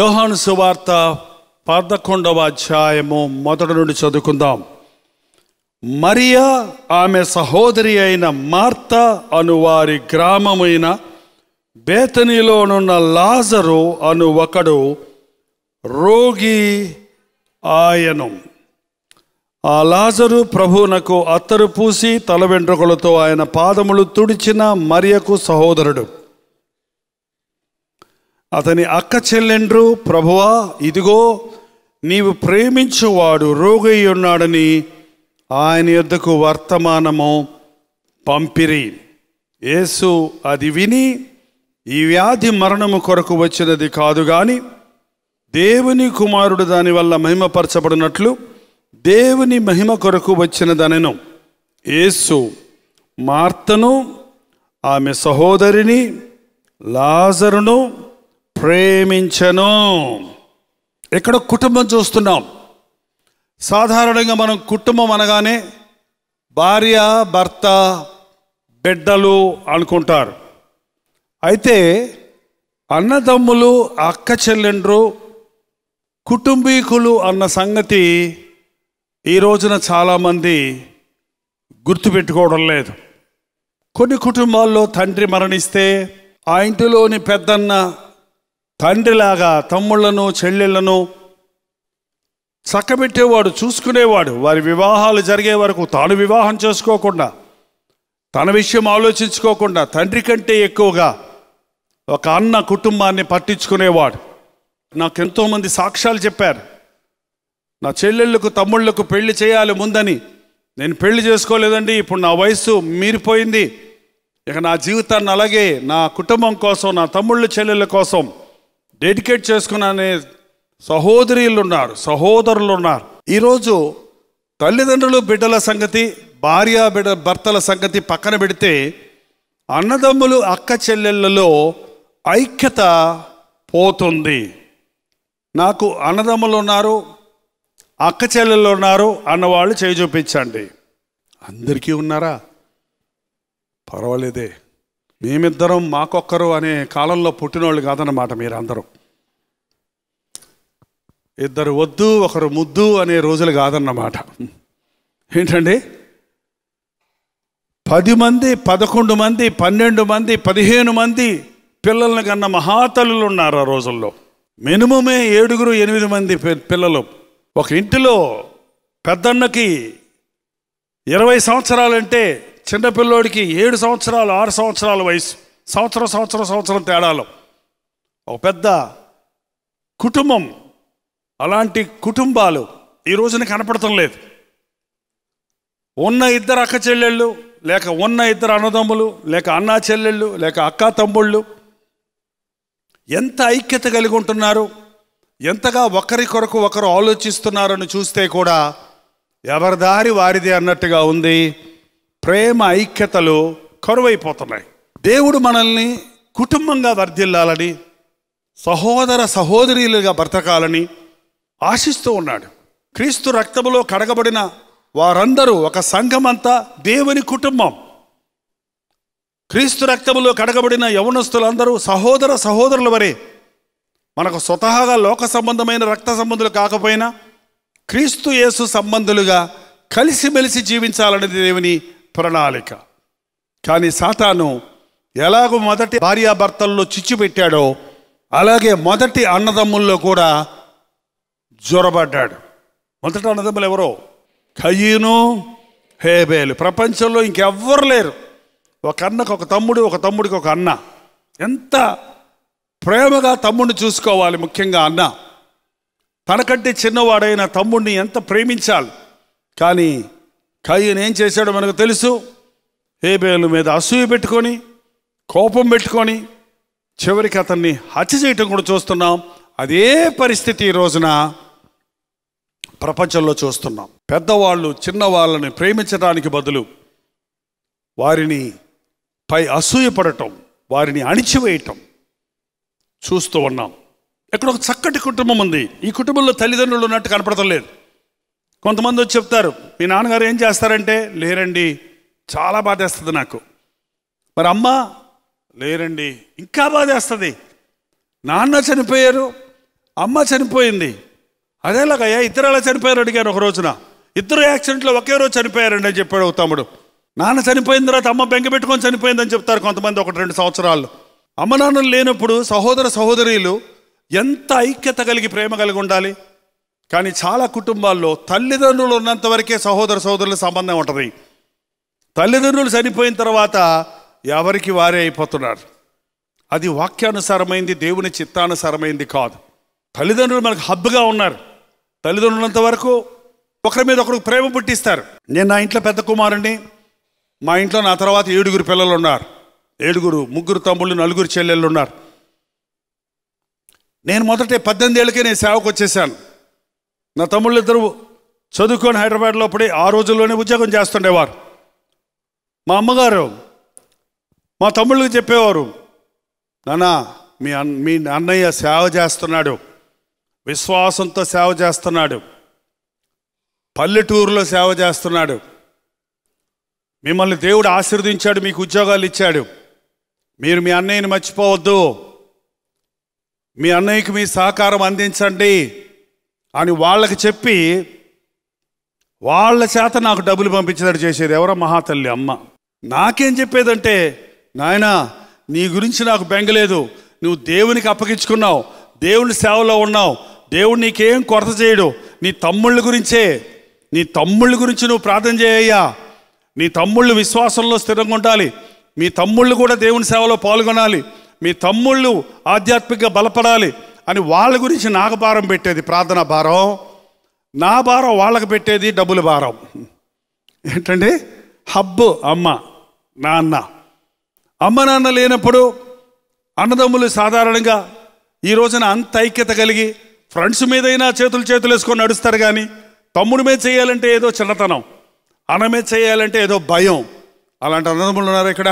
యోహాను సువార్త పదకొండవ అధ్యాయము మొదటి నుండి చదువుకుందాం మరియా ఆమె సహోదరి అయిన మార్త అను వారి గ్రామమైన బేతనీలోనున్న లాజరు అను ఒకడు రోగి ఆయను ఆ లాజరు ప్రభువునకు అత్తరు పూసి తల వెంట్రుకలతో ఆయన పాదములు తుడిచిన మరియకు సహోదరుడు అతని అక్క చెల్లెండ్రు ప్రభువా ఇదిగో నీవు ప్రేమించువాడు రోగి ఉన్నాడని ఆయన యొద్దకు వర్తమానము పంపిరి యేసు అది విని ఈ వ్యాధి మరణము కొరకు వచ్చినది కాదు కానీ దేవుని కుమారుడు దానివల్ల మహిమపరచబడినట్లు దేవుని మహిమ కొరకు వచ్చినదనెను యేసు మార్తను ఆమె సహోదరిని లాజరును ప్రేమించను ఎక్కడ కుటుంబం చూస్తున్నాం సాధారణంగా మనం కుటుంబం అనగానే భార్య భర్త బిడ్డలు అనుకుంటారు అయితే అన్నదమ్ములు అక్క చెల్లెండ్రు కుటుంబీకులు అన్న సంగతి ఈ రోజున చాలామంది గుర్తుపెట్టుకోవడం లేదు కొన్ని కుటుంబాల్లో తండ్రి మరణిస్తే ఆ ఇంటిలోని పెద్దన్న తండ్రిలాగా తమ్ముళ్లను చెల్లెళ్లను చక్కబెట్టేవాడు చూసుకునేవాడు వారి వివాహాలు జరిగే వరకు తాను వివాహం చేసుకోకుండా తన విషయం ఆలోచించుకోకుండా తండ్రి కంటే ఎక్కువగా ఒక అన్న కుటుంబాన్ని పట్టించుకునేవాడు నాకు ఎంతోమంది సాక్ష్యాలు చెప్పారు నా చెల్లెళ్ళకు తమ్ముళ్లకు పెళ్లి చేయాలి ముందని నేను పెళ్లి చేసుకోలేదండి ఇప్పుడు నా వయసు మీరిపోయింది ఇక నా జీవితాన్ని అలాగే నా కుటుంబం కోసం నా తమ్ముళ్ళు చెల్లెళ్ళ కోసం డెడికేట్ చేసుకునే సహోదరులు ఉన్నారు సహోదరులు ఉన్నారు ఈరోజు తల్లిదండ్రులు బిడ్డల సంగతి భార్య బిడ్డ భర్తల సంగతి పక్కన పెడితే అన్నదమ్ములు అక్క చెల్లెళ్ళలో ఐక్యత పోతుంది నాకు అన్నదమ్ములు ఉన్నారు అక్క చెల్లెళ్ళు ఉన్నారు అన్నవాళ్ళు చేయి చూపించండి అందరికీ ఉన్నారా పర్వాలేదే మేమిద్దరం మాకొక్కరు అనే కాలంలో పుట్టినోళ్ళు కాదన్నమాట మీరందరూ ఇద్దరు వద్దు ఒకరు ముద్దు అనే రోజులు కాదన్నమాట ఏంటండి పది మంది పదకొండు మంది పన్నెండు మంది పదిహేను మంది పిల్లల్ని కన్న మహాతల్లులు ఉన్నారు ఆ రోజుల్లో మినిమమే ఏడుగురు ఎనిమిది మంది పిల్లలు ఒక ఇంటిలో పెద్దన్నకి ఇరవై సంవత్సరాలంటే చిన్నపిల్లోడికి ఏడు సంవత్సరాలు ఆరు సంవత్సరాల వయసు సంవత్సరం సంవత్సరం సంవత్సరం తేడాలో ఒక పెద్ద కుటుంబం అలాంటి కుటుంబాలు ఈ రోజున కనపడటం లేదు ఉన్న ఇద్దరు అక్క చెల్లెళ్ళు లేక ఉన్న ఇద్దరు అన్నదమ్ములు లేక అన్నా చెల్లెళ్ళు లేక అక్క తమ్ముళ్ళు ఎంత ఐక్యత కలిగి ఉంటున్నారు ఎంతగా ఒకరి కొరకు ఒకరు ఆలోచిస్తున్నారని చూస్తే కూడా ఎవరి దారి వారిది అన్నట్టుగా ఉంది ప్రేమ ఐక్యతలు కరువైపోతున్నాయి దేవుడు మనల్ని కుటుంబంగా వర్ధిల్లాలని సహోదర సహోదరీలుగా బ్రతకాలని ఆశిస్తూ ఉన్నాడు క్రీస్తు రక్తములో కడగబడిన వారందరూ ఒక సంఘమంతా దేవుని కుటుంబం క్రీస్తు రక్తములో కడగబడిన యవనస్తులందరూ సహోదర సహోదరుల వరే మనకు స్వతహాగా లోక సంబంధమైన రక్త సంబంధులు కాకపోయినా క్రీస్తు యేసు సంబంధులుగా కలిసిమెలిసి జీవించాలనేది దేవుని ప్రణాళిక కానీ సాతాను ఎలాగో మొదటి భార్యాభర్తల్లో చిచ్చు పెట్టాడో అలాగే మొదటి అన్నదమ్ముల్లో కూడా జ్వరబడ్డాడు మొదటి అన్నదమ్ములు ఎవరో కయ్యూను హేబేలు ప్రపంచంలో ఇంకెవ్వరు లేరు ఒక అన్నకు ఒక తమ్ముడు ఒక తమ్ముడికి ఒక అన్న ఎంత ప్రేమగా తమ్ముడిని చూసుకోవాలి ముఖ్యంగా అన్న తనకంటే చిన్నవాడైన తమ్ముడిని ఎంత ప్రేమించాలి కానీ కయ్యను ఏం చేశాడో మనకు తెలుసు హేబేలు మీద అసూయ పెట్టుకొని కోపం పెట్టుకొని చివరికి అతన్ని హత్య చేయటం కూడా చూస్తున్నాం అదే పరిస్థితి ఈ రోజున ప్రపంచంలో చూస్తున్నాం పెద్దవాళ్ళు చిన్నవాళ్ళని ప్రేమించడానికి బదులు వారిని పై అసూయపడటం వారిని అణిచివేయటం చూస్తూ ఉన్నాం ఇక్కడ ఒక చక్కటి కుటుంబం ఉంది ఈ కుటుంబంలో తల్లిదండ్రులు ఉన్నట్టు కనపడటం లేదు కొంతమంది వచ్చి చెప్తారు మీ నాన్నగారు ఏం చేస్తారంటే లేరండి చాలా బాధేస్తుంది నాకు మరి అమ్మ లేరండి ఇంకా బాధేస్తుంది నాన్న చనిపోయారు అమ్మ చనిపోయింది అదేలాగయ్యా ఇద్దరు అలా చనిపోయారు అడిగారు ఒక రోజున ఇద్దరు యాక్సిడెంట్లో ఒకే రోజు చనిపోయారండి అని చెప్పాడు ఒక తమ్ముడు నాన్న చనిపోయిన తర్వాత అమ్మ బెంగ పెట్టుకొని చనిపోయిందని చెప్తారు కొంతమంది ఒకటి రెండు సంవత్సరాలు అమ్మ నాన్నలు లేనప్పుడు సహోదర సహోదరీలు ఎంత ఐక్యత కలిగి ప్రేమ కలిగి ఉండాలి కానీ చాలా కుటుంబాల్లో తల్లిదండ్రులు ఉన్నంత వరకే సహోదర సహోదరుల సంబంధం ఉంటుంది తల్లిదండ్రులు చనిపోయిన తర్వాత ఎవరికి వారే అయిపోతున్నారు అది వాక్యానుసారమైంది దేవుని చిత్తానుసారమైంది కాదు తల్లిదండ్రులు మనకు హబ్బుగా ఉన్నారు తల్లిదండ్రులు వరకు ఒకరి మీద ఒకరు ప్రేమ పుట్టిస్తారు నేను నా ఇంట్లో పెద్ద కుమారుణ్ణి మా ఇంట్లో నా తర్వాత ఏడుగురు పిల్లలు ఉన్నారు ఏడుగురు ముగ్గురు తమ్ముళ్ళు నలుగురు చెల్లెళ్ళు ఉన్నారు నేను మొదట పద్దెనిమిది ఏళ్ళకే నేను సేవకు వచ్చేసాను నా తమ్ముళ్ళు ఇద్దరు చదువుకొని హైదరాబాద్లో అప్పుడు ఆ రోజుల్లోనే ఉద్యోగం చేస్తుండేవారు మా అమ్మగారు మా తమ్ముళ్ళకి చెప్పేవారు నాన్న మీ అన్ మీ అన్నయ్య సేవ చేస్తున్నాడు విశ్వాసంతో సేవ చేస్తున్నాడు పల్లెటూరులో సేవ చేస్తున్నాడు మిమ్మల్ని దేవుడు ఆశీర్వదించాడు మీకు ఉద్యోగాలు ఇచ్చాడు మీరు మీ అన్నయ్యని మర్చిపోవద్దు మీ అన్నయ్యకి మీ సహకారం అందించండి అని వాళ్ళకి చెప్పి వాళ్ళ చేత నాకు డబ్బులు పంపించినట్టు చేసేది ఎవరో మహాతల్లి అమ్మ నాకేం చెప్పేదంటే నాయన నీ గురించి నాకు బెంగలేదు నువ్వు దేవునికి అప్పగించుకున్నావు దేవుని సేవలో ఉన్నావు దేవుడు నీకేం కొరత చేయడు నీ తమ్ముళ్ళ గురించే నీ తమ్ముళ్ళ గురించి నువ్వు ప్రార్థన చేయయ్యా నీ తమ్ముళ్ళు విశ్వాసంలో స్థిరంగా ఉండాలి మీ తమ్ముళ్ళు కూడా దేవుని సేవలో పాల్గొనాలి మీ తమ్ముళ్ళు ఆధ్యాత్మికంగా బలపడాలి అని వాళ్ళ గురించి నాకు భారం పెట్టేది ప్రార్థన భారం నా భారం వాళ్ళకి పెట్టేది డబ్బుల భారం ఏంటండి హబ్బు అమ్మ నాన్న అమ్మ నాన్న లేనప్పుడు అన్నదమ్ములు సాధారణంగా ఈ రోజున అంత ఐక్యత కలిగి ఫ్రెండ్స్ మీదైనా చేతులు చేతులు వేసుకొని నడుస్తారు కానీ తమ్ముడి మీద చేయాలంటే ఏదో చిన్నతనం అన్న మీద చేయాలంటే ఏదో భయం అలాంటి అన్నదమ్ములు ఉన్నారు ఇక్కడ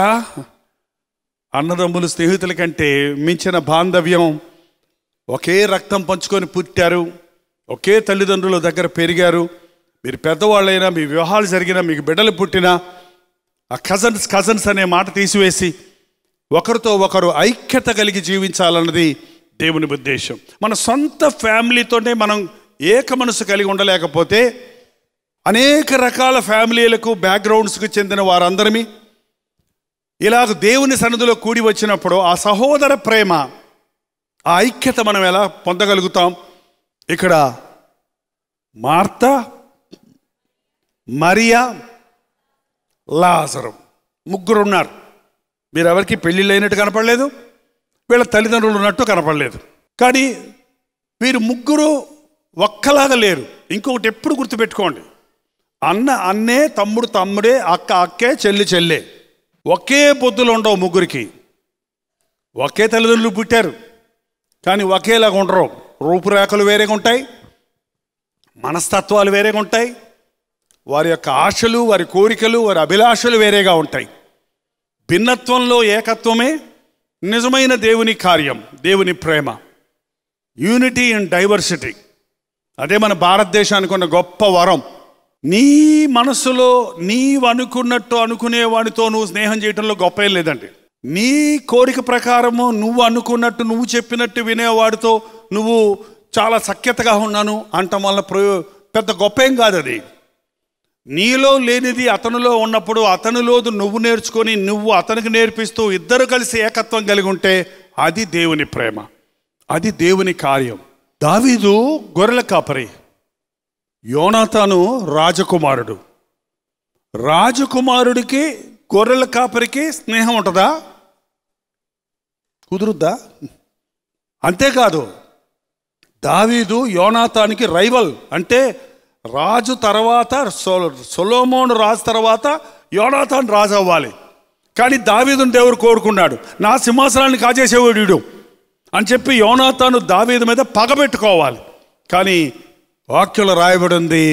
అన్నదమ్ములు స్నేహితుల కంటే మించిన బాంధవ్యం ఒకే రక్తం పంచుకొని పుట్టారు ఒకే తల్లిదండ్రుల దగ్గర పెరిగారు మీరు పెద్దవాళ్ళైనా మీ వివాహాలు జరిగినా మీకు బిడ్డలు పుట్టినా ఆ కజన్స్ కజన్స్ అనే మాట తీసివేసి ఒకరితో ఒకరు ఐక్యత కలిగి జీవించాలన్నది దేవుని ఉద్దేశం మన సొంత ఫ్యామిలీతోనే మనం ఏక మనసు కలిగి ఉండలేకపోతే అనేక రకాల ఫ్యామిలీలకు బ్యాక్గ్రౌండ్స్కి చెందిన వారందరమీ ఇలాగ దేవుని సన్నిధిలో కూడి వచ్చినప్పుడు ఆ సహోదర ప్రేమ ఆ ఐక్యత మనం ఎలా పొందగలుగుతాం ఇక్కడ మార్త మరియా లాసరం ముగ్గురు ఉన్నారు మీరు ఎవరికి పెళ్ళిళ్ళు అయినట్టు కనపడలేదు వీళ్ళ తల్లిదండ్రులు ఉన్నట్టు కనపడలేదు కానీ వీరు ముగ్గురు ఒక్కలాగా లేరు ఇంకొకటి ఎప్పుడు గుర్తుపెట్టుకోండి అన్న అన్నే తమ్ముడు తమ్ముడే అక్క అక్కే చెల్లి చెల్లే ఒకే బొద్దులు ఉండవు ముగ్గురికి ఒకే తల్లిదండ్రులు పుట్టారు కానీ ఒకేలాగా ఉండరు రూపురేఖలు వేరేగా ఉంటాయి మనస్తత్వాలు వేరేగా ఉంటాయి వారి యొక్క ఆశలు వారి కోరికలు వారి అభిలాషలు వేరేగా ఉంటాయి భిన్నత్వంలో ఏకత్వమే నిజమైన దేవుని కార్యం దేవుని ప్రేమ యూనిటీ అండ్ డైవర్సిటీ అదే మన భారతదేశానికి ఉన్న గొప్ప వరం నీ మనసులో నీవు అనుకున్నట్టు వాడితో నువ్వు స్నేహం చేయటంలో గొప్ప లేదండి నీ కోరిక ప్రకారము నువ్వు అనుకున్నట్టు నువ్వు చెప్పినట్టు వినేవాడితో నువ్వు చాలా సఖ్యతగా ఉన్నాను అంటాం వల్ల ప్రయో పెద్ద గొప్ప ఏం కాదు అది నీలో లేనిది అతనిలో ఉన్నప్పుడు అతనిలోదు నువ్వు నేర్చుకొని నువ్వు అతనికి నేర్పిస్తూ ఇద్దరు కలిసి ఏకత్వం కలిగి ఉంటే అది దేవుని ప్రేమ అది దేవుని కార్యం దావీదు గొర్రెల కాపరి యోనాతాను రాజకుమారుడు రాజకుమారుడికి గొర్రెల కాపరికి స్నేహం ఉంటుందా కుదురుద్దా అంతేకాదు దావీదు యోనాతానికి రైవల్ అంటే రాజు తర్వాత సొలోమోను రాజు తర్వాత యోనాథాన్ రాజు అవ్వాలి కానీ దావీదుని దేవుడు కోరుకున్నాడు నా సింహాసనాన్ని కాజేసేవాడు అని చెప్పి యోనాథాను దావీదు మీద పగబెట్టుకోవాలి కానీ వాక్యులు రాయబడింది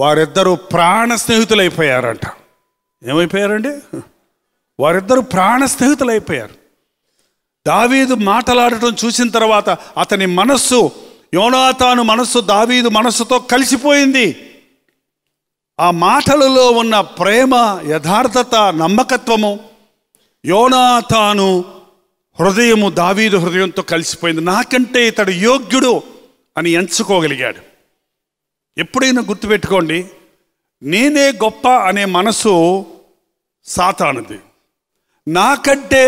వారిద్దరూ ప్రాణ స్నేహితులైపోయారంట ఏమైపోయారండి వారిద్దరు ప్రాణ స్నేహితులు అయిపోయారు దావీదు మాటలాడటం చూసిన తర్వాత అతని మనస్సు యోనాతాను మనస్సు దావీదు మనస్సుతో కలిసిపోయింది ఆ మాటలలో ఉన్న ప్రేమ యథార్థత నమ్మకత్వము యోనాతాను హృదయము దావీదు హృదయంతో కలిసిపోయింది నాకంటే ఇతడు యోగ్యుడు అని ఎంచుకోగలిగాడు ఎప్పుడైనా గుర్తుపెట్టుకోండి నేనే గొప్ప అనే మనసు సాతానుది నాకంటే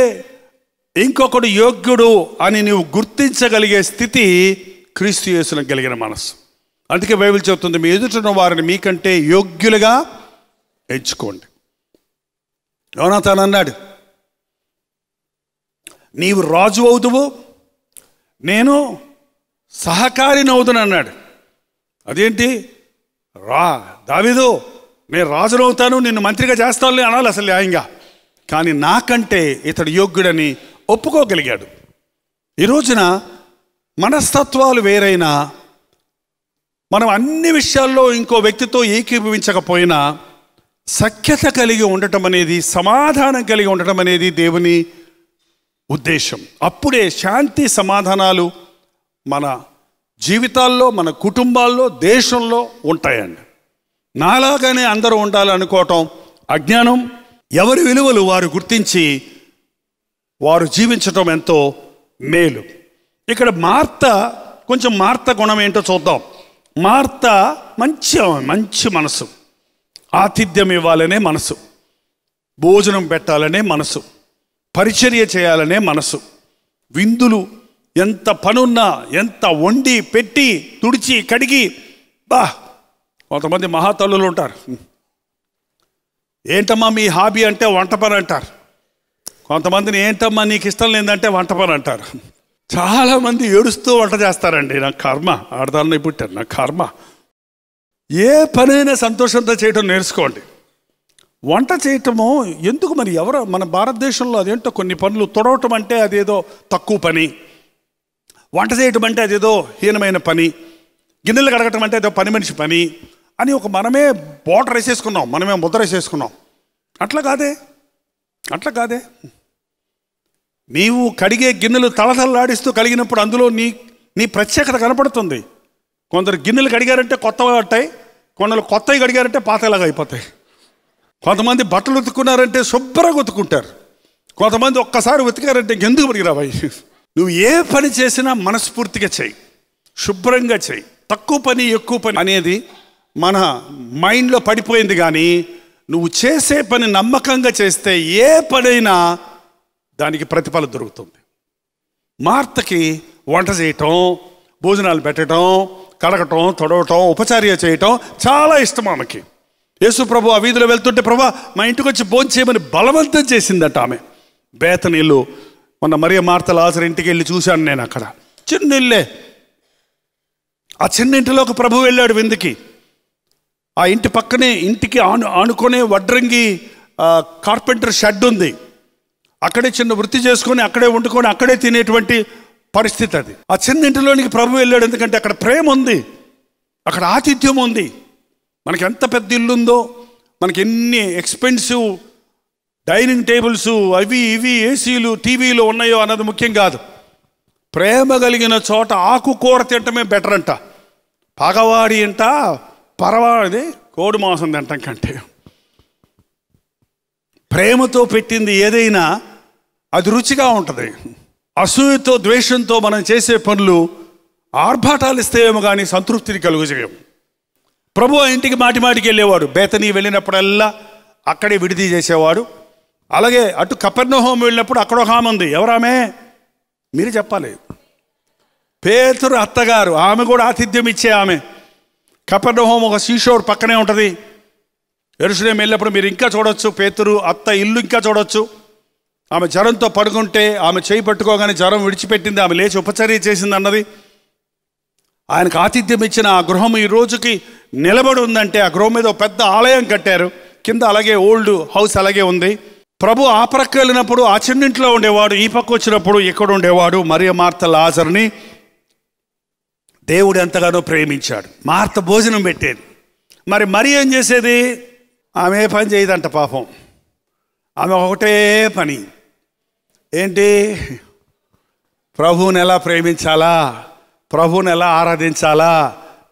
ఇంకొకడు యోగ్యుడు అని నీవు గుర్తించగలిగే స్థితి క్రీస్తు యేసులకు కలిగిన మనసు అందుకే బైబిల్ చెబుతుంది మీ ఎదుటిన వారిని మీకంటే యోగ్యులుగా ఎంచుకోండి యోనాథాన్ అన్నాడు నీవు రాజు అవుదువు నేను సహకారిని అవుదును అన్నాడు అదేంటి రా దావిదో నేను రాజునవుతాను నిన్ను మంత్రిగా చేస్తాను అనాలి అసలు న్యాయంగా కానీ నాకంటే ఇతడు యోగ్యుడని ఒప్పుకోగలిగాడు ఈ రోజున మనస్తత్వాలు వేరైనా మనం అన్ని విషయాల్లో ఇంకో వ్యక్తితో ఏకీభవించకపోయినా సఖ్యత కలిగి ఉండటం అనేది సమాధానం కలిగి ఉండటం అనేది దేవుని ఉద్దేశం అప్పుడే శాంతి సమాధానాలు మన జీవితాల్లో మన కుటుంబాల్లో దేశంలో ఉంటాయండి నాలాగానే అందరూ ఉండాలనుకోవటం అజ్ఞానం ఎవరి విలువలు వారు గుర్తించి వారు జీవించటం ఎంతో మేలు ఇక్కడ మార్త కొంచెం మార్త గుణం ఏంటో చూద్దాం మార్త మంచి మంచి మనసు ఆతిథ్యం ఇవ్వాలనే మనసు భోజనం పెట్టాలనే మనసు పరిచర్య చేయాలనే మనసు విందులు ఎంత పనున్నా ఎంత వండి పెట్టి తుడిచి కడిగి బా కొంతమంది మహాతల్లులు ఉంటారు ఏంటమ్మా మీ హాబీ అంటే వంట పని అంటారు కొంతమందిని ఏంటమ్మా నీకు ఇష్టం లేదంటే వంట పని అంటారు చాలామంది ఏడుస్తూ వంట చేస్తారండి నా కర్మ ఆడదాన్ని పుట్టారు నా కర్మ ఏ పనైనా సంతోషంతో చేయటం నేర్చుకోండి వంట చేయటము ఎందుకు మరి ఎవరు మన భారతదేశంలో అదేంటో కొన్ని పనులు తొడవటం అంటే అదేదో తక్కువ పని వంట చేయటం అంటే అదేదో హీనమైన పని గిన్నెలు కడగటం అంటే అదో పని మనిషి పని అని ఒక మనమే బోర్డర్ వేసేసుకున్నాం మనమే ముద్ర వేసేసుకున్నాం అట్లా కాదే అట్లా కాదే నీవు కడిగే గిన్నెలు తలతలలాడిస్తూ కలిగినప్పుడు అందులో నీ నీ ప్రత్యేకత కనపడుతుంది కొందరు గిన్నెలు కడిగారంటే కొత్తగా ఉంటాయి కొందరు కొత్తవి కడిగారంటే పాతలాగా అయిపోతాయి కొంతమంది బట్టలు ఉతుకున్నారంటే శుభ్రంగా ఉతుకుంటారు కొంతమంది ఒక్కసారి ఉతికారంటే ఎందుకు పనికిరాబాయి నువ్వు ఏ పని చేసినా మనస్ఫూర్తిగా చేయి శుభ్రంగా చేయి తక్కువ పని ఎక్కువ పని అనేది మన మైండ్లో పడిపోయింది కానీ నువ్వు చేసే పని నమ్మకంగా చేస్తే ఏ పనైనా దానికి ప్రతిఫలం దొరుకుతుంది మార్తకి వంట చేయటం భోజనాలు పెట్టడం కడగటం తొడవటం ఉపచార్య చేయటం చాలా ఇష్టం ఆమెకి యేసు ప్రభు ఆ వీధిలో వెళ్తుంటే ప్రభా మా ఇంటికి వచ్చి భోజనం చేయమని బలవంతం చేసిందట ఆమె బేతనీళ్ళు మొన్న మరియ మార్తలు ఆసరి ఇంటికి వెళ్ళి చూశాను నేను అక్కడ చిన్న ఇల్లే ఆ చిన్న ఇంటిలోకి ప్రభు వెళ్ళాడు విందుకి ఆ ఇంటి పక్కనే ఇంటికి ఆను ఆనుకునే వడ్రంగి కార్పెంటర్ షెడ్ ఉంది అక్కడే చిన్న వృత్తి చేసుకొని అక్కడే వండుకొని అక్కడే తినేటువంటి పరిస్థితి అది ఆ చిన్న ఇంటిలోనికి ప్రభు వెళ్ళాడు ఎందుకంటే అక్కడ ప్రేమ ఉంది అక్కడ ఆతిథ్యం ఉంది మనకి ఎంత పెద్ద ఇల్లు ఉందో మనకి ఎన్ని ఎక్స్పెన్సివ్ డైనింగ్ టేబుల్స్ అవి ఇవి ఏసీలు టీవీలు ఉన్నాయో అన్నది ముఖ్యం కాదు ప్రేమ కలిగిన చోట ఆకుకూర తింటమే బెటర్ అంట పగవాడి అంట పర్వాలేదు కోడి మాంసం తింటాం కంటే ప్రేమతో పెట్టింది ఏదైనా అది రుచిగా ఉంటుంది అసూయతో ద్వేషంతో మనం చేసే పనులు ఆర్భాటాలు ఇస్తాయేమో కానీ సంతృప్తిని కలుగజేయం ప్రభు ఇంటికి మాటి మాటికి వెళ్ళేవాడు బేతనీ వెళ్ళినప్పుడల్లా అక్కడే విడిది చేసేవాడు అలాగే అటు కపర్ణహోం వెళ్ళినప్పుడు అక్కడ ఒక ఆమె ఉంది ఎవరామే మీరు చెప్పాలి పేతురు అత్తగారు ఆమె కూడా ఆతిథ్యం ఇచ్చే ఆమె కపర్డ హోమ్ ఒక సీషోర్ పక్కనే ఉంటుంది ఎరుసలేం వెళ్ళినప్పుడు మీరు ఇంకా చూడొచ్చు పేతురు అత్త ఇల్లు ఇంకా చూడొచ్చు ఆమె జ్వరంతో పడుకుంటే ఆమె చేయి పట్టుకోగానే జ్వరం విడిచిపెట్టింది ఆమె లేచి ఉపచర్య చేసింది అన్నది ఆయనకు ఆతిథ్యం ఇచ్చిన ఆ గృహం ఈ రోజుకి నిలబడి ఉందంటే ఆ గృహం మీద పెద్ద ఆలయం కట్టారు కింద అలాగే ఓల్డ్ హౌస్ అలాగే ఉంది ప్రభు ఆ ప్రక్క వెళ్ళినప్పుడు ఆ చిన్నింట్లో ఉండేవాడు ఈ పక్క వచ్చినప్పుడు ఎక్కడ ఉండేవాడు మరియ మార్త లాజర్ని దేవుడు ఎంతగానో ప్రేమించాడు మార్త భోజనం పెట్టేది మరి మరి ఏం చేసేది ఆమె పని చేయదంట పాపం ఆమె ఒకటే పని ఏంటి ప్రభువుని ఎలా ప్రేమించాలా ప్రభువుని ఎలా ఆరాధించాలా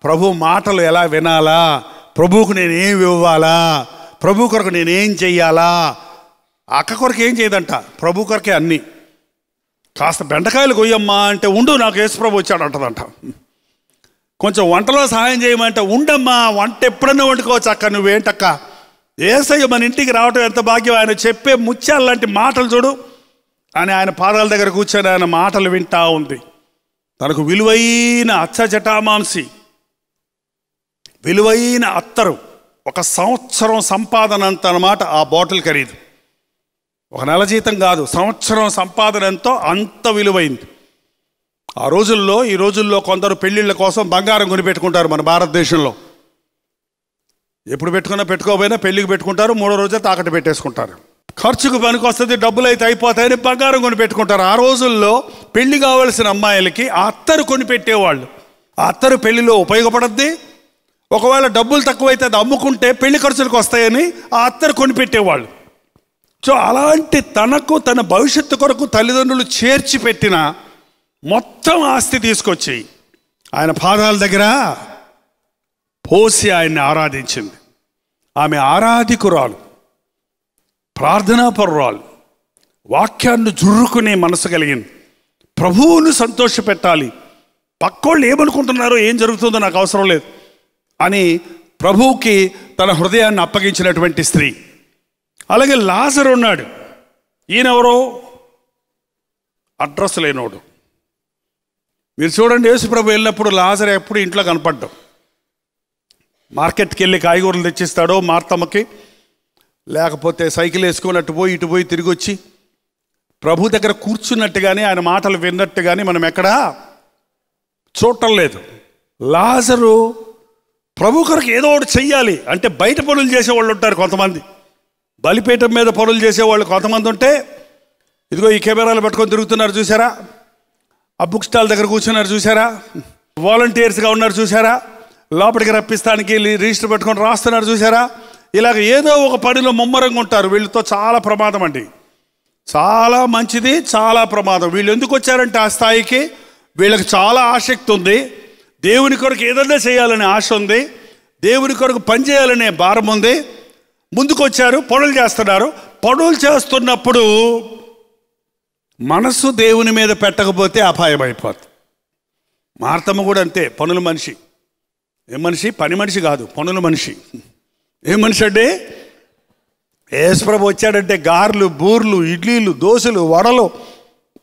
ప్రభు మాటలు ఎలా వినాలా ప్రభువుకు నేనేం ఇవ్వాలా ప్రభు కొరకు నేనేం చెయ్యాలా అక్క కొరకు ఏం చేయదంట ప్రభు కొరకే అన్నీ కాస్త బెండకాయలు కొయ్యమ్మా అంటే ఉండు నాకు యేసుప్రభు వచ్చాడంటదంట కొంచెం వంటలో సహాయం చేయమంటే ఉండమ్మా వంట ఎప్పుడన్నా వండుకోవచ్చు అక్క నువ్వేంటక్క ఏసయ్య మన ఇంటికి రావటం ఎంత భాగ్యం ఆయన చెప్పే ముత్యాలు లాంటి మాటలు చూడు అని ఆయన పాదాల దగ్గర కూర్చొని ఆయన మాటలు వింటా ఉంది తనకు విలువైన అచ్చ జటామాంసి విలువైన అత్తరు ఒక సంవత్సరం సంపాదన అంత అనమాట ఆ బాటిల్ ఖరీదు ఒక నెల జీతం కాదు సంవత్సరం సంపాదన ఎంతో అంత విలువైంది ఆ రోజుల్లో ఈ రోజుల్లో కొందరు పెళ్ళిళ్ళ కోసం బంగారం కొనిపెట్టుకుంటారు మన భారతదేశంలో ఎప్పుడు పెట్టుకున్నా పెట్టుకోకపోయినా పెళ్ళికి పెట్టుకుంటారు మూడో రోజే తాకట్టు పెట్టేసుకుంటారు ఖర్చుకు పనికి వస్తుంది డబ్బులు అయితే అయిపోతాయని బంగారం కొని పెట్టుకుంటారు ఆ రోజుల్లో పెళ్లి కావాల్సిన అమ్మాయిలకి ఆ అత్తరు కొని పెట్టేవాళ్ళు ఆ అత్తరు పెళ్లిలో ఉపయోగపడద్ది ఒకవేళ డబ్బులు తక్కువైతే అది అమ్ముకుంటే పెళ్లి ఖర్చులకు వస్తాయని ఆ అత్తరు కొని పెట్టేవాళ్ళు సో అలాంటి తనకు తన భవిష్యత్తు కొరకు తల్లిదండ్రులు చేర్చి పెట్టిన మొత్తం ఆస్తి తీసుకొచ్చి ఆయన పాదాల దగ్గర పోసి ఆయన్ని ఆరాధించింది ఆమె ఆరాధికురాలు ప్రార్థనాపరురాలు వాక్యాన్ని జుర్రుకునే మనసు కలిగింది ప్రభువును సంతోష పెట్టాలి పక్కోళ్ళు ఏమనుకుంటున్నారో ఏం జరుగుతుందో నాకు అవసరం లేదు అని ప్రభువుకి తన హృదయాన్ని అప్పగించినటువంటి స్త్రీ అలాగే లాజర్ ఉన్నాడు ఈయనెవరో అడ్రస్ లేనోడు మీరు చూడండి యేసుప్రభు వెళ్ళినప్పుడు లాజర్ ఎప్పుడు ఇంట్లో కనపడ్డం మార్కెట్కి వెళ్ళి కాయగూరలు తెచ్చిస్తాడో మార్తమ్మకి లేకపోతే సైకిల్ వేసుకొని అటు పోయి ఇటు పోయి తిరిగి వచ్చి ప్రభు దగ్గర కూర్చున్నట్టుగానే ఆయన మాటలు విన్నట్టుగానే మనం ఎక్కడా చూడటం లేదు లాజరు ప్రభు కొరకు ఏదో ఒకటి చెయ్యాలి అంటే బయట పనులు చేసేవాళ్ళు ఉంటారు కొంతమంది బలిపీఠం మీద పనులు చేసేవాళ్ళు కొంతమంది ఉంటే ఇదిగో ఈ కెమెరాలు పట్టుకొని తిరుగుతున్నారు చూసారా ఆ బుక్ స్టాల్ దగ్గర కూర్చున్నారు చూసారా వాలంటీర్స్గా ఉన్నారు చూసారా లోపలికి రప్పిస్తానికి రిజిస్టర్ పెట్టుకొని రాస్తున్నారు చూసారా ఇలాగ ఏదో ఒక పనిలో ముమ్మరంగా ఉంటారు వీళ్ళతో చాలా ప్రమాదం అండి చాలా మంచిది చాలా ప్రమాదం వీళ్ళు ఎందుకు వచ్చారంటే ఆ స్థాయికి వీళ్ళకి చాలా ఆసక్తి ఉంది దేవుని కొరకు ఏదైనా చేయాలనే ఆశ ఉంది దేవుని కొరకు పనిచేయాలనే భారం ఉంది ముందుకొచ్చారు పనులు చేస్తున్నారు పనులు చేస్తున్నప్పుడు మనసు దేవుని మీద పెట్టకపోతే అపాయం అయిపోద్ది మార్తమ్మ కూడా అంతే పనుల మనిషి ఏ మనిషి పని మనిషి కాదు పనుల మనిషి ఏ మనిషి అంటే యేసుప్రభు వచ్చాడంటే గారెలు బూర్లు ఇడ్లీలు దోశలు వడలు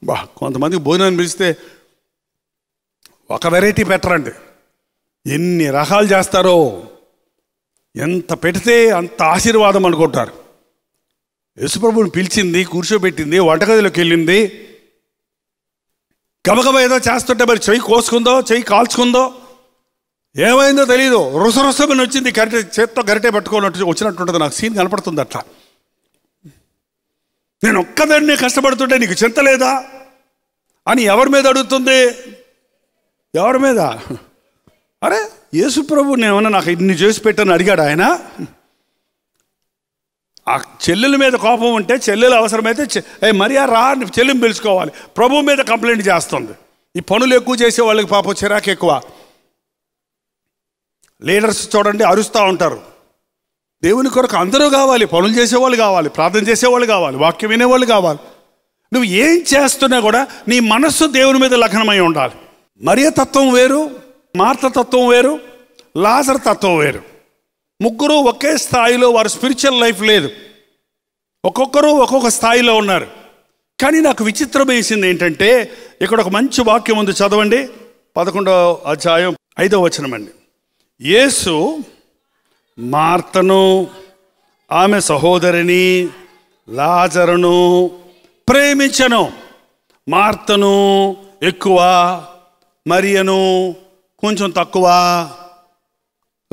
బా కొంతమందికి భోజనాన్ని పిలిస్తే ఒక వెరైటీ పెట్టరండి ఎన్ని రకాలు చేస్తారో ఎంత పెడితే అంత ఆశీర్వాదం అనుకుంటారు యశుప్రభుని పిలిచింది కూర్చోబెట్టింది వంటగదిలోకి వెళ్ళింది గబగబ ఏదో చేస్తుంటే మరి చెయ్యి కోసుకుందో చెయ్యి కాల్చుకుందో ఏమైందో తెలియదు రుసరుసమని వచ్చింది గరిటె చేత్తో గరిటె పట్టుకోవాలంటే వచ్చినట్టుంటుంది నాకు సీన్ కనపడుతుంది అట్లా నేను ఒక్కదాన్నే కష్టపడుతుంటే నీకు చింత లేదా అని ఎవరి మీద అడుగుతుంది ఎవరి మీద అరే యేసుప్రభు నేమన్నా నాకు ఇన్ని చేసి పెట్టని అడిగాడు ఆయన ఆ చెల్లెల మీద కోపం ఉంటే చెల్లెలు అవసరమైతే ఏ మరియా రా చెల్లెం పిలుచుకోవాలి ప్రభువు మీద కంప్లైంట్ చేస్తుంది ఈ పనులు ఎక్కువ చేసే వాళ్ళకి పాపం చిరాకు ఎక్కువ లీడర్స్ చూడండి అరుస్తూ ఉంటారు దేవుని కొరకు అందరూ కావాలి పనులు చేసేవాళ్ళు కావాలి ప్రార్థన చేసేవాళ్ళు కావాలి వాక్యం వినేవాళ్ళు కావాలి నువ్వు ఏం చేస్తున్నా కూడా నీ మనస్సు దేవుని మీద లగ్నమై ఉండాలి మరియ తత్వం వేరు మార్త తత్వం వేరు లాజర్ తత్వం వేరు ముగ్గురు ఒకే స్థాయిలో వారు స్పిరిచువల్ లైఫ్ లేదు ఒక్కొక్కరు ఒక్కొక్క స్థాయిలో ఉన్నారు కానీ నాకు విచిత్రం వేసింది ఏంటంటే ఇక్కడ ఒక మంచి వాక్యం ఉంది చదవండి పదకొండవ అధ్యాయం ఐదవ వచనం అండి యేసు మార్తను ఆమె సహోదరిని లాజరును ప్రేమించను మార్తను ఎక్కువ మరియను కొంచెం తక్కువ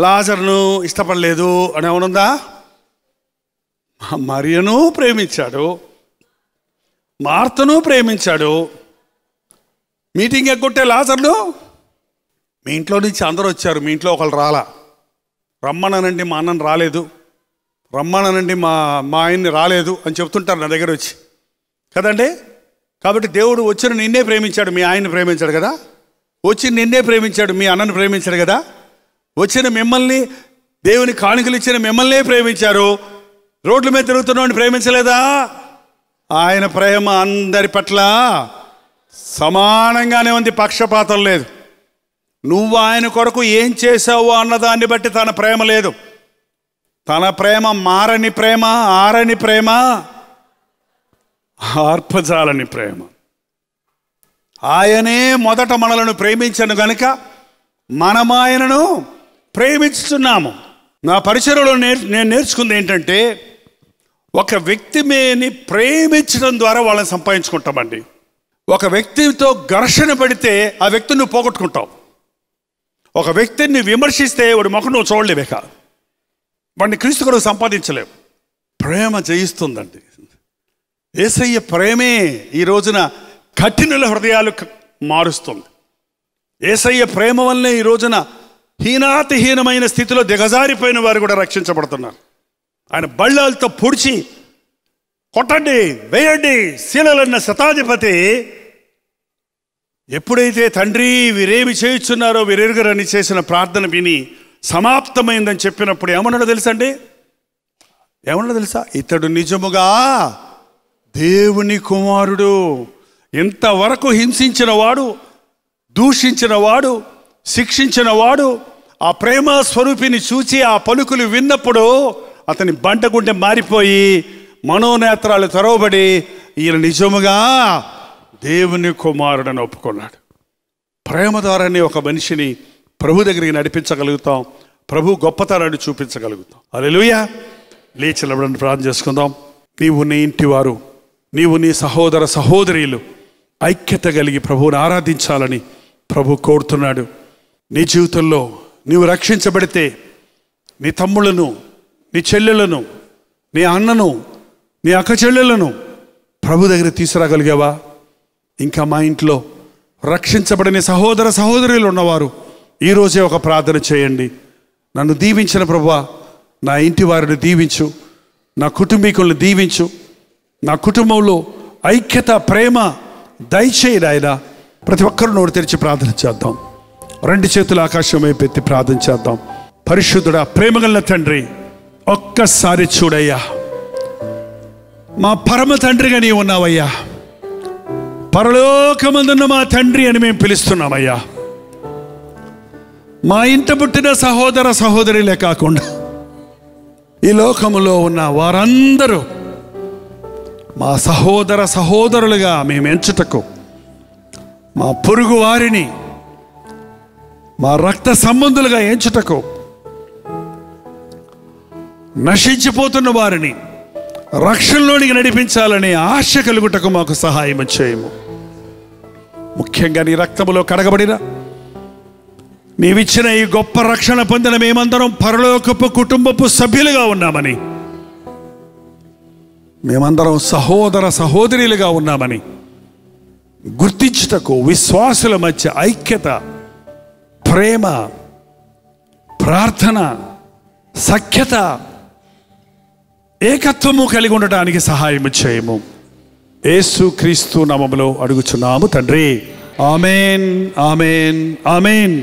లాజర్ను ఇష్టపడలేదు అని ఏమనుందా మరియను ప్రేమించాడు మార్తను ప్రేమించాడు మీటింగ్ ఎగ్గొట్టే లాజర్ను మీ ఇంట్లో నుంచి అందరూ వచ్చారు మీ ఇంట్లో ఒకళ్ళు రాలా రమ్మననండి మా అన్నను రాలేదు రమ్మననండి మా మా ఆయన్ని రాలేదు అని చెప్తుంటారు నా దగ్గర వచ్చి కదండి కాబట్టి దేవుడు వచ్చిన నిన్నే ప్రేమించాడు మీ ఆయన్ని ప్రేమించాడు కదా వచ్చి నిన్నే ప్రేమించాడు మీ అన్నను ప్రేమించాడు కదా వచ్చిన మిమ్మల్ని దేవుని కానుకలు ఇచ్చిన మిమ్మల్నే ప్రేమించారు రోడ్ల మీద తిరుగుతున్నాడు ప్రేమించలేదా ఆయన ప్రేమ అందరి పట్ల సమానంగానే ఉంది పక్షపాతం లేదు నువ్వు ఆయన కొరకు ఏం చేసావు అన్నదాన్ని బట్టి తన ప్రేమ లేదు తన ప్రేమ మారని ప్రేమ ఆరని ప్రేమ ఆర్పజాలని ప్రేమ ఆయనే మొదట మనలను ప్రేమించను గనుక మనమాయనను ప్రేమిస్తున్నాము నా పరిచయంలో నేర్ నేను నేర్చుకుంది ఏంటంటే ఒక వ్యక్తి మీని ప్రేమించడం ద్వారా వాళ్ళని సంపాదించుకుంటామండి ఒక వ్యక్తితో ఘర్షణ పడితే ఆ వ్యక్తిని నువ్వు పోగొట్టుకుంటావు ఒక వ్యక్తిని విమర్శిస్తే వాడి ముఖం నువ్వు చూడలేవేక వాడిని క్రీస్తు కొడుకు సంపాదించలేవు ప్రేమ జయిస్తుందండి ఏసయ్య ప్రేమే ఈ రోజున కఠినల హృదయాలు మారుస్తుంది ఏసయ్య ప్రేమ వల్లే ఈ రోజున హీనాతిహీనమైన స్థితిలో దిగజారిపోయిన వారు కూడా రక్షించబడుతున్నారు ఆయన బళ్ళాలతో పొడిచి కొట్టండి వేయండి శీలలన్న శతాధిపతి ఎప్పుడైతే తండ్రి వీరేమి చేయుచున్నారో వీరెరుగరని చేసిన ప్రార్థన విని సమాప్తమైందని చెప్పినప్పుడు ఏమన్నాడో అండి ఏమన్నా తెలుసా ఇతడు నిజముగా దేవుని కుమారుడు ఇంతవరకు హింసించిన వాడు దూషించిన వాడు శిక్షించిన వాడు ఆ ప్రేమ స్వరూపిని చూచి ఆ పలుకులు విన్నప్పుడు అతని బంట గుండె మారిపోయి మనోనేత్రాలు తెరవబడి ఈయన నిజముగా దేవుని కుమారుడని ఒప్పుకున్నాడు ప్రేమ ద్వారానే ఒక మనిషిని ప్రభు దగ్గరికి నడిపించగలుగుతాం ప్రభు గొప్పతనాన్ని చూపించగలుగుతాం అలెలుయ లేచి నిలబడని ప్రార్థన చేసుకుందాం నీవు నీ ఇంటివారు నీవు నీ సహోదర సహోదరులు ఐక్యత కలిగి ప్రభువుని ఆరాధించాలని ప్రభు కోరుతున్నాడు నీ జీవితంలో నీవు రక్షించబడితే నీ తమ్ముళ్ళను నీ చెల్లెలను నీ అన్నను నీ అక్క చెల్లెలను ప్రభు దగ్గర తీసుకురాగలిగావా ఇంకా మా ఇంట్లో రక్షించబడిన సహోదర సహోదరులు ఉన్నవారు ఈరోజే ఒక ప్రార్థన చేయండి నన్ను దీవించిన ప్రభు నా ఇంటి వారిని దీవించు నా కుటుంబీకులను దీవించు నా కుటుంబంలో ఐక్యత ప్రేమ దయచేయి నాయన ప్రతి ఒక్కరు నోరు తెరిచి ప్రార్థన చేద్దాం రెండు చేతుల ఆకాశం పెట్టి ప్రార్థన చేద్దాం పరిశుద్ధుడా ప్రేమగల తండ్రి ఒక్కసారి చూడయ్యా మా పరమ తండ్రిగా నీవు ఉన్నావయ్యా పరలోకమందున్న మా తండ్రి అని మేము పిలుస్తున్నామయ్యా మా ఇంట పుట్టిన సహోదర సహోదరులే కాకుండా ఈ లోకములో ఉన్న వారందరూ మా సహోదర సహోదరులుగా మేము ఎంచుటకు మా పొరుగు వారిని మా రక్త సంబంధులుగా ఎంచుటకు నశించిపోతున్న వారిని రక్షణలోనికి నడిపించాలనే ఆశ కలుగుటకు మాకు సహాయం చేయము ముఖ్యంగా నీ రక్తములో కడగబడిన నీవిచ్చిన ఈ గొప్ప రక్షణ పొందిన మేమందరం పరలోకపు కుటుంబపు సభ్యులుగా ఉన్నామని మేమందరం సహోదర సహోదరులుగా ఉన్నామని గుర్తించుటకు విశ్వాసుల మధ్య ఐక్యత ప్రేమ ప్రార్థన సఖ్యత ఏకత్వము కలిగి ఉండటానికి సహాయం చేయము ఏసు క్రీస్తు నామములో అడుగుచున్నాము తండ్రి ఆమెన్ ఆమెన్ ఆమెన్